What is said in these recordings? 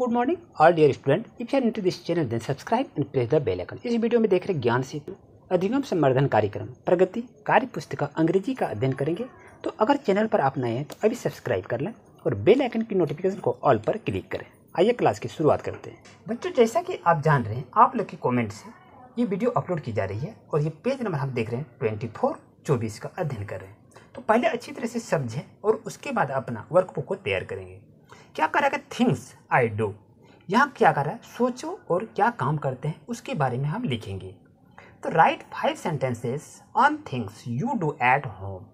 good morning all dear student if you are this channel then subscribe and press the bell icon इस वीडियो में देख रहे ज्ञान सेतु अधिगम संवर्धन कार्यक्रम प्रगति कार्य पुस्तिका अंग्रेजी का अध्ययन करेंगे तो अगर चैनल पर आप नए हैं तो अभी सब्सक्राइब कर लें और बेल आइकन की नोटिफिकेशन को ऑल पर क्लिक करें आइए क्लास की शुरुआत करते हैं बच्चों जैसा कि आप जान रहे हैं आप लोग के कॉमेंट से ये वीडियो अपलोड की जा रही है और ये पेज नंबर हम देख रहे हैं ट्वेंटी फोर चौबीस का अध्ययन कर रहे हैं तो पहले अच्छी तरह से समझें और उसके बाद अपना वर्कबुक को तैयार करेंगे क्या कर रहा है थिंग्स आई डू यहाँ क्या कर रहा है सोचो और क्या काम करते हैं उसके बारे में हम लिखेंगे तो write five sentences on things you do at home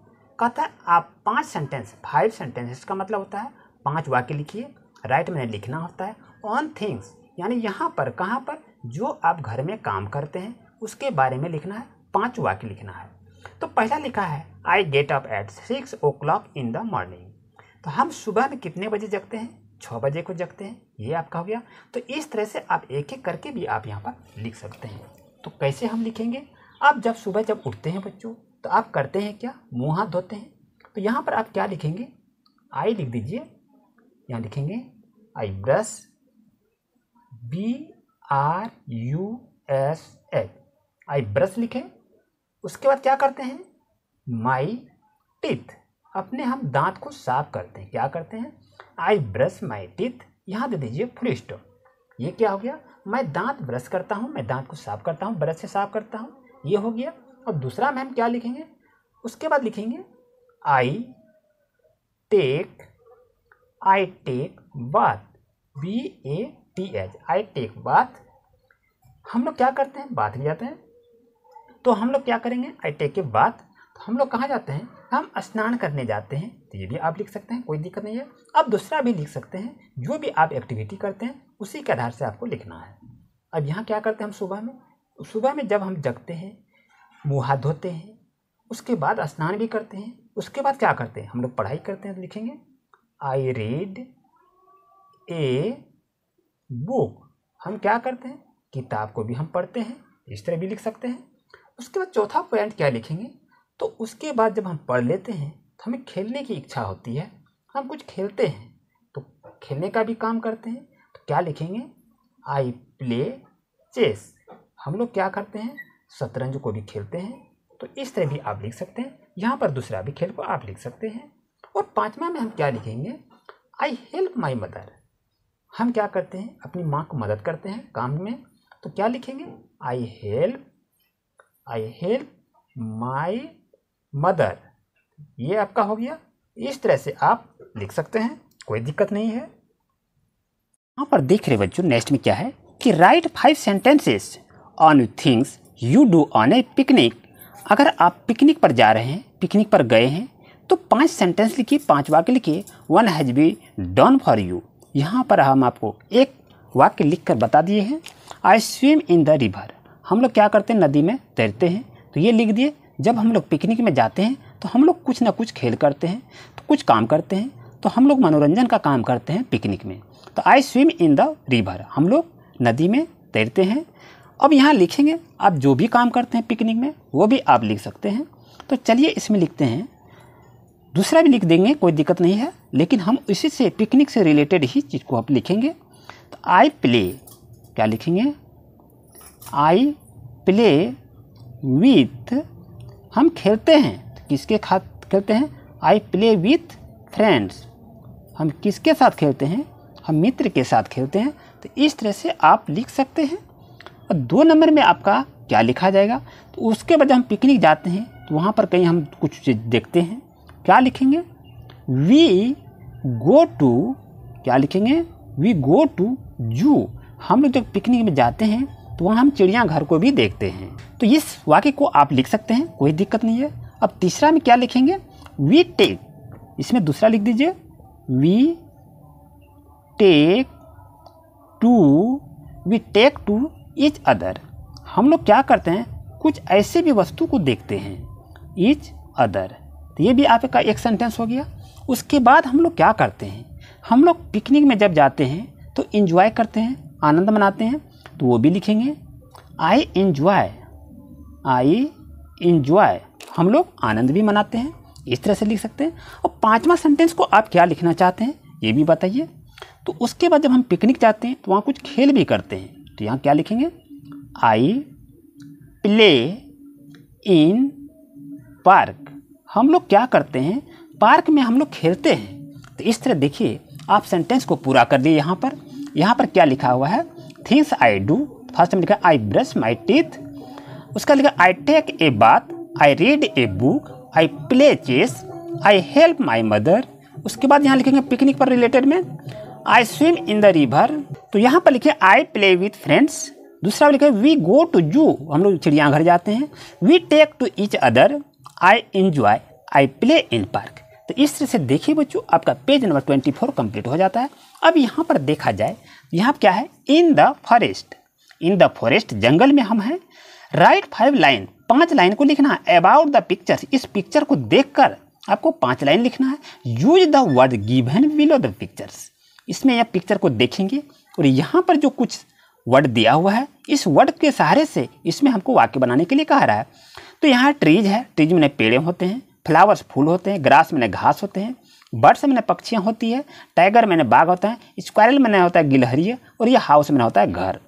कहता है आप पांच सेंटेंस फाइव सेंटेंसेस का मतलब होता है पांच वाक्य लिखिए राइट मैंने लिखना होता है ऑन थिंग्स यानी यहाँ पर कहाँ पर जो आप घर में काम करते हैं उसके बारे में लिखना है पांच वाक्य लिखना है तो पहला लिखा है I get up at six o'clock in the morning तो हम सुबह में कितने बजे जगते हैं छः बजे को जगते हैं ये आपका हो गया तो इस तरह से आप एक एक करके भी आप यहाँ पर लिख सकते हैं तो कैसे हम लिखेंगे आप जब सुबह जब उठते हैं बच्चों तो आप करते हैं क्या मुँह हाथ धोते हैं तो यहाँ पर आप क्या लिखेंगे आई लिख दीजिए यहाँ लिखेंगे I brush B R U S H आई ब्रश लिखें उसके बाद क्या करते हैं माई टीथ अपने हम दांत को साफ करते हैं क्या करते हैं आई ब्रश माई टीथ यहाँ दे दीजिए फुल स्टॉप ये क्या हो गया मैं दांत ब्रश करता हूँ मैं दांत को साफ करता हूँ ब्रश से साफ करता हूँ ये हो गया और दूसरा में हम क्या लिखेंगे उसके बाद लिखेंगे I take I take bath B A T H I take bath हम लोग क्या करते हैं बाथ में जाते हैं तो हम लोग क्या करेंगे आई टेक के बाथ तो हम लोग कहाँ जाते हैं हम स्नान करने जाते हैं तो ये भी आप लिख सकते हैं कोई दिक्कत नहीं है अब दूसरा भी लिख सकते हैं जो भी आप एक्टिविटी करते हैं उसी के आधार से आपको लिखना है अब यहाँ क्या करते हैं हम सुबह में सुबह में जब हम जगते हैं मुँह हाथ धोते हैं उसके बाद स्नान भी करते हैं उसके बाद क्या करते हैं हम लोग पढ़ाई करते हैं तो लिखेंगे आई रीड ए बुक हम क्या करते हैं किताब को भी हम पढ़ते हैं इस तरह भी लिख सकते हैं उसके बाद चौथा पॉइंट क्या लिखेंगे तो उसके बाद जब हम पढ़ लेते हैं तो हमें खेलने की इच्छा होती है हम कुछ खेलते हैं तो खेलने का भी काम करते हैं तो क्या लिखेंगे आई प्ले चेस हम लोग क्या करते हैं शतरंज को भी खेलते हैं तो इस तरह भी आप लिख सकते हैं यहाँ पर दूसरा भी खेल को आप लिख सकते हैं और पाँचवा में हम क्या लिखेंगे आई हेल्प माई मदर हम क्या करते हैं अपनी माँ को मदद करते हैं काम में तो क्या लिखेंगे I help I help my mother ये आपका हो गया इस तरह से आप लिख सकते हैं कोई दिक्कत नहीं है यहाँ पर देख रहे बच्चों नेक्स्ट में क्या है कि write five sentences on things you do on a picnic अगर आप पिकनिक पर जा रहे हैं पिकनिक पर गए हैं तो पांच सेंटेंस लिखिए पांच वाक्य लिखिए one has be done for you यहाँ पर हम आपको एक वाक्य लिख कर बता दिए हैं I swim in the river हम लोग क्या करते हैं नदी में तैरते हैं तो ये लिख दिए जब हम लोग पिकनिक में जाते हैं तो हम लोग कुछ ना कुछ खेल करते हैं तो कुछ काम करते हैं तो हम लोग मनोरंजन का काम करते हैं पिकनिक में तो I swim in the river हम लोग नदी में तैरते हैं अब यहाँ लिखेंगे आप जो भी काम करते हैं पिकनिक में वो भी आप लिख सकते हैं तो चलिए इसमें लिखते हैं दूसरा भी लिख देंगे कोई दिक्कत नहीं है लेकिन हम इसी से पिकनिक से रिलेटेड ही चीज़ को आप लिखेंगे तो आई प्ले क्या लिखेंगे आई प्ले विथ हम खेलते हैं तो किसके साथ खेलते हैं आई प्ले विथ फ्रेंड्स हम किसके साथ खेलते हैं हम मित्र के साथ खेलते हैं तो इस तरह से आप लिख सकते हैं और दो नंबर में आपका क्या लिखा जाएगा तो उसके बाद हम पिकनिक जाते हैं तो वहाँ पर कहीं हम कुछ चीज़ देखते हैं क्या लिखेंगे वी गो टू क्या लिखेंगे वी गो टू जू हम लोग जब पिकनिक में जाते हैं तो वहाँ हम चिड़ियाघर को भी देखते हैं तो इस वाक्य को आप लिख सकते हैं कोई दिक्कत नहीं है अब तीसरा में क्या लिखेंगे वी टेक इसमें दूसरा लिख दीजिए we take to we take to each other हम लोग क्या करते हैं कुछ ऐसे भी वस्तु को देखते हैं इच अदर तो ये भी आपका एक सेंटेंस हो गया उसके बाद हम लोग क्या करते हैं हम लोग पिकनिक में जब जाते हैं तो इन्जॉय करते हैं आनंद मनाते हैं तो वो भी लिखेंगे आई इन्जॉय आई इन्जॉय हम लोग आनंद भी मनाते हैं इस तरह से लिख सकते हैं और पाँचवा सेंटेंस को आप क्या लिखना चाहते हैं ये भी बताइए तो उसके बाद जब हम पिकनिक जाते हैं तो वहाँ कुछ खेल भी करते हैं तो यहाँ क्या लिखेंगे आई प्ले इन पार्क हम लोग क्या करते हैं पार्क में हम लोग खेलते हैं तो इस तरह देखिए आप सेंटेंस को पूरा कर दिए यहाँ पर यहाँ पर क्या लिखा हुआ है थिंग्स आई डू फर्स्ट में लिखा आई ब्रश माई टीथ उसका लिखा I take a bath I read a book I play chess I help my mother उसके बाद यहाँ लिखेंगे पिकनिक पर रिलेटेड में I swim in the river तो यहाँ पर लिखे आई प्ले विथ फ्रेंड्स दूसरा लिखे वी गो टू जू हम लोग चिड़ियाघर जाते हैं we take to each other I enjoy I play in park तो इस तरह से देखिए बच्चों आपका page number twenty four complete हो जाता है अब यहाँ पर देखा जाए यहाँ क्या है in the forest in the forest जंगल में हम हैं राइट फाइव लाइन पांच लाइन को लिखना है अबाउट द पिक्चर इस पिक्चर को देखकर आपको पांच लाइन लिखना है use the word given below the pictures इसमें यह पिक्चर को देखेंगे और यहाँ पर जो कुछ वर्ड दिया हुआ है इस वर्ड के सहारे से इसमें हमको वाक्य बनाने के लिए कहा रहा है तो यहाँ ट्रीज है ट्रीज में पेड़े होते हैं फ्लावर्स फूल होते हैं ग्रास मैंने घास होते हैं बर्ड्स मैंने पक्षियाँ होती है टाइगर मैंने बाघ होता है स्क्वायरल मैंने होता है गिलहरिया और ये हाउस मैंने होता है घर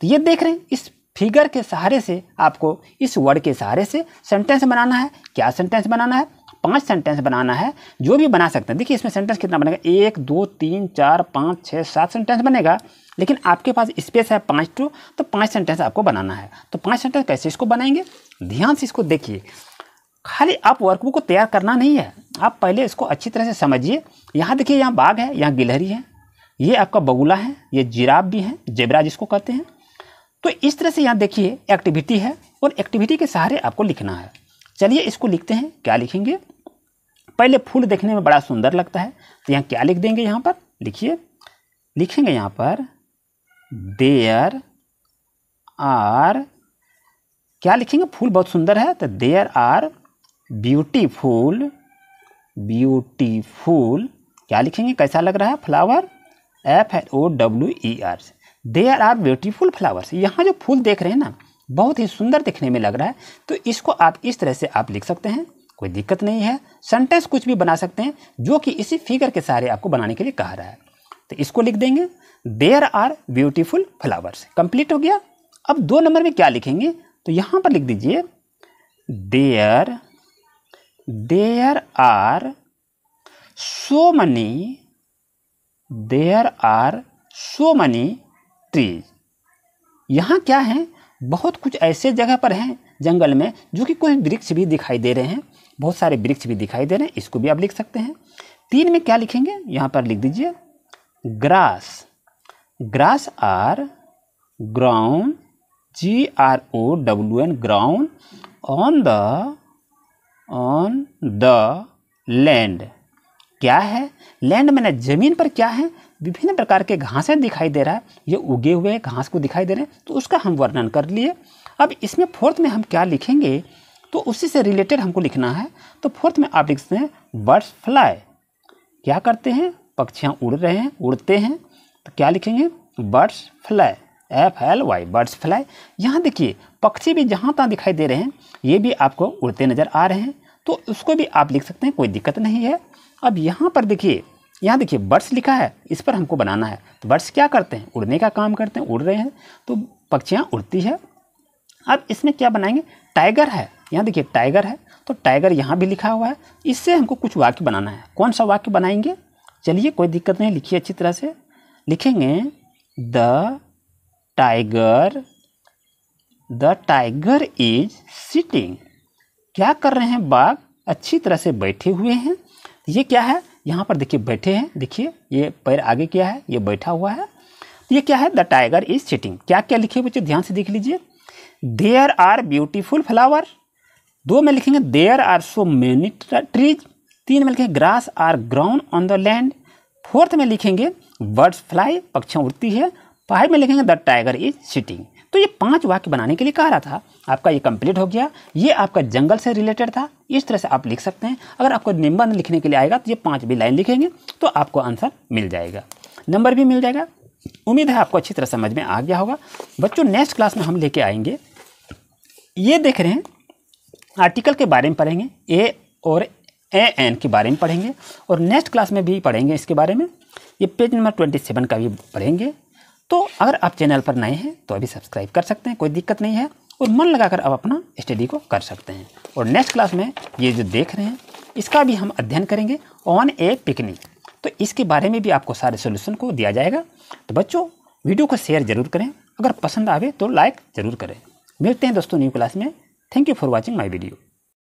तो ये देख रहे हैं इस फिगर के सहारे से आपको इस वर्ड के सहारे से सेंटेंस बनाना है क्या सेंटेंस बनाना है पांच सेंटेंस बनाना है जो भी बना सकते हैं देखिए इसमें सेंटेंस कितना बनेगा एक दो तीन चार पाँच छः सात सेंटेंस बनेगा लेकिन आपके पास स्पेस है पाँच टू तो पाँच सेंटेंस आपको बनाना है तो पाँच सेंटेंस कैसे इसको बनाएंगे ध्यान से इसको देखिए खाली आप वर्कबुक को तैयार करना नहीं है आप पहले इसको अच्छी तरह से समझिए यहाँ देखिए यहाँ बाघ है यहाँ गिलहरी है ये आपका बगुला है ये जिराब भी है जेबरा जिसको कहते हैं तो इस तरह से यहाँ देखिए एक्टिविटी है और एक्टिविटी के सहारे आपको लिखना है चलिए इसको लिखते हैं क्या लिखेंगे पहले फूल देखने में बड़ा सुंदर लगता है तो यहाँ क्या लिख देंगे यहाँ पर लिखिए लिखेंगे यहाँ पर देयर आर क्या लिखेंगे फूल बहुत सुंदर है तो देयर आर ब्यूटीफुल ब्यूटीफुल क्या लिखेंगे कैसा लग रहा है flower F O W E R there are are beautiful flowers यहाँ जो फूल देख रहे हैं ना बहुत ही सुंदर दिखने में लग रहा है तो इसको आप इस तरह से आप लिख सकते हैं कोई दिक्कत नहीं है सेंटेंस कुछ भी बना सकते हैं जो कि इसी फिगर के सहारे आपको बनाने के लिए कह रहा है तो इसको लिख देंगे there are beautiful flowers complete हो गया अब दो नंबर में क्या लिखेंगे तो यहाँ पर लिख दीजिए there there are so many there are so many trees यहाँ क्या है बहुत कुछ ऐसे जगह पर हैं जंगल में जो कि कोई वृक्ष भी दिखाई दे रहे हैं बहुत सारे वृक्ष भी दिखाई दे रहे हैं इसको भी आप लिख सकते हैं तीन में क्या लिखेंगे यहाँ पर लिख दीजिए grass grass are grown G R O W N grown on the on the land क्या है लैंड मैंने ज़मीन पर क्या है विभिन्न प्रकार के घासें दिखाई दे रहा है ये उगे हुए घास को दिखाई दे रहे हैं तो उसका हम वर्णन कर लिए अब इसमें फोर्थ में हम क्या लिखेंगे तो उसी से रिलेटेड हमको लिखना है तो फोर्थ में आप लिखते हैं बर्ड्स फ्लाई क्या करते हैं पक्षियाँ उड़ रहे हैं उड़ते हैं तो क्या लिखेंगे birds fly F L Y birds fly यहाँ देखिए पक्षी भी जहाँ तहाँ दिखाई दे रहे हैं ये भी आपको उड़ते नज़र आ रहे हैं तो उसको भी आप लिख सकते हैं कोई दिक्कत नहीं है अब यहाँ पर देखिए यहाँ देखिए बर्ड्स लिखा है इस पर हमको बनाना है तो बर्ड्स क्या करते हैं उड़ने का काम करते हैं उड़ रहे हैं तो पक्षियाँ उड़ती है अब इसमें क्या बनाएंगे टाइगर है यहाँ देखिए टाइगर है तो टाइगर यहाँ भी लिखा हुआ है इससे हमको कुछ वाक्य बनाना है कौन सा वाक्य बनाएंगे चलिए कोई दिक्कत नहीं लिखिए अच्छी तरह से लिखेंगे the tiger the tiger is sitting क्या कर रहे हैं बाघ अच्छी तरह से बैठे हुए हैं ये क्या है यहाँ पर देखिए बैठे हैं देखिए ये पैर आगे क्या है ये बैठा हुआ है ये क्या है द टाइगर इज सिटिंग क्या क्या लिखे बच्चे ध्यान से देख लीजिए देयर आर ब्यूटीफुल फ्लावर दो में लिखेंगे there are so many trees तीन में लिखेंगे grass are grown on the land fourth में लिखेंगे बर्ड्स फ्लाई पक्षियाँ उड़ती है फाइव में लिखेंगे द टाइगर इज सिटिंग तो ये पांच वाक्य बनाने के लिए कह रहा था आपका ये कंप्लीट हो गया ये आपका जंगल से रिलेटेड था इस तरह से आप लिख सकते हैं अगर आपको निबंध लिखने के लिए आएगा तो ये पाँच भी लाइन लिखेंगे तो आपको आंसर मिल जाएगा नंबर भी मिल जाएगा उम्मीद है आपको अच्छी तरह समझ में आ गया होगा बच्चों नेक्स्ट क्लास में हम लेके आएंगे ये देख रहे हैं आर्टिकल के बारे में पढ़ेंगे ए और ए एन के बारे में पढ़ेंगे और नेक्स्ट क्लास में भी पढ़ेंगे इसके बारे में ये पेज नंबर ट्वेंटी सेवन का भी पढ़ेंगे तो अगर आप चैनल पर नए हैं तो अभी सब्सक्राइब कर सकते हैं कोई दिक्कत नहीं है और मन लगाकर आप अपना स्टडी को कर सकते हैं और नेक्स्ट क्लास में ये जो देख रहे हैं इसका भी हम अध्ययन करेंगे ऑन ए पिकनिक तो इसके बारे में भी आपको सारे सोल्यूशन को दिया जाएगा तो बच्चों वीडियो को शेयर जरूर करें अगर पसंद आवे तो लाइक ज़रूर करें मिलते हैं दोस्तों न्यू क्लास में thank you for watching my video